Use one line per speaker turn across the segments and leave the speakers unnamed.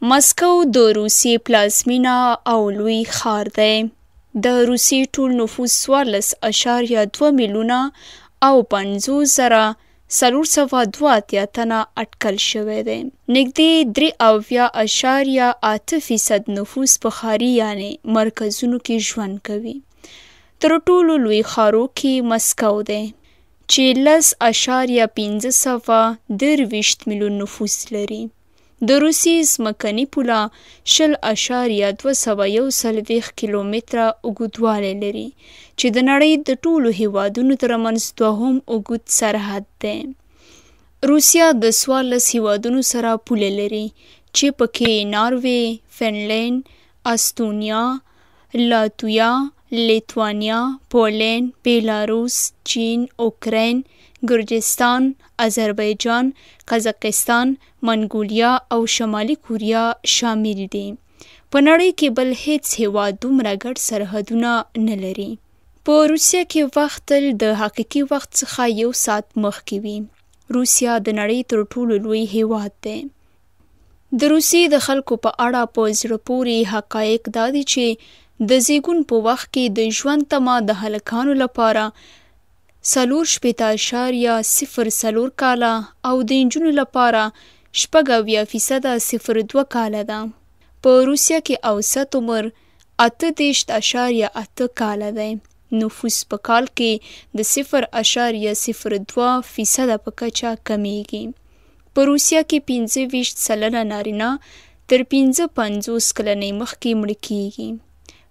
مسکو د روسیې پلازمینا او لوی ښار دی د روسیې ټول نفوس 14.2 میلیونه او 50 زره سلور سوا دوا تیاتنا اٹکل شوی دی نږدې درې اویا اشاریه اته فیصد نفوس په خاري یعنی مرکزونو کې ژوند کوي تر ټولو لوی خارو کې مسکو دی چې لس اشاریه پنځه سوا درویشت میلیون نفوس لري د روسي سمکني پوله شل اشاریه دوه سوه یو څلوېښت کیلومتره اوږدوالی لري چې د نړۍ د ټولو هیوادونو ترمنځ دوهم اوږد سرحد دی روسیا د څوارلس هیوادونو سره پوله لري چې پکې ناروې فنلینډ استونیا لاتویا لیتوانیا پولینډ بیلاروس چین اوکراین ګرجستان، آذربایجان، قزاقستان، منګولیا او شمالي کوریا شامل دي. په نړۍ کې بل هیڅ هیواد دومره ګډ سرحدونه نه لري. په روسیه کې وخت تل د حقيقي وخت څخه یو ساعت مخکې وي. روسیا د نړۍ تر ټولو لوی هیواد دی. د روسي د خلکو په اړه په زړه پوري حقایق دا دي چې د زیګون په وخت کې د ژوند تما د هلکانو لپاره څلور شپېته اعشاریه صفر څلور کاله او د نجونو لپاره شپږ اویا فیصده صفر دوه کاله ده په روسیه کې اوسط عمر اته دېشت اعشاریه اته کاله دی نفوس په کال کې د صفر اعشاریه صفر دوه فیصده په کچه کمیږي په روسیه کې پنځه ویشت سلنه نارینه تر پنځه پنځوس کلنۍ مخکې مړه کیږي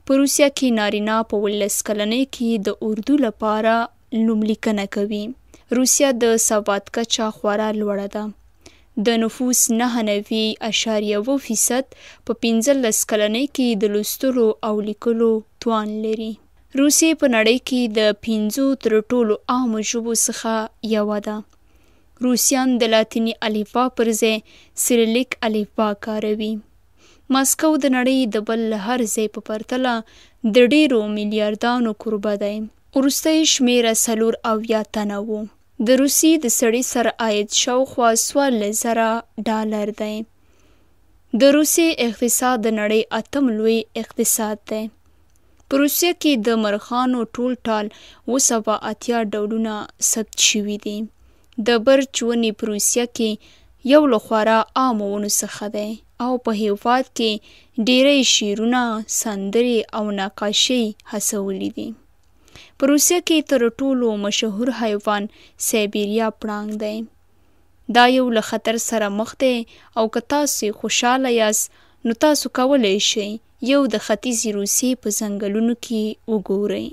په روسیا کې نارینه په ولس کلنۍ کې د اردو لپاره نوملیکنه کوي روسیه د سواد کچه خورا لوړه ده د نفوس نه نوي اشاریه و فیصد په 15 کلنۍ کې د لسترو او لیکلو توان لري روسیه په نړۍ کې د 15 تر ټولو عام ژبو څخه یو ده روسیان د لاتینی الفبا پر ځای سیریلیک الفبا کاروي مسکو د نړۍ د بل هر ځای په پرتله د ډیرو میلیارډانو کوربه دی وروستۍ شمیره سلور اویا تنه وو د روسیې د سړي سر عاید شاوخوا څوارلس زره ډالر دی د روسیې اقتصاد د نړۍ اتم لوی اقتصاد دی په روسیه کې د مرغانو ټول ټال اوه سوه اتیا ډولونه ثبت شوي دي د برج ونې په روسیه کې یو له خورا عامو ونو څخه دی او په هیواد کې ډیری شعرونه سندرې او نقاشۍ هڅولي دي په روسیه کې تر ټولو مشهور حیوان سایبیریا پړانګ دی دا یو له خطر سره مخ دی او که تاسو خوشاله یاست نو تاسو کولی شئ یو د ختیځې روسیې په ځنګلونو کې وګورئ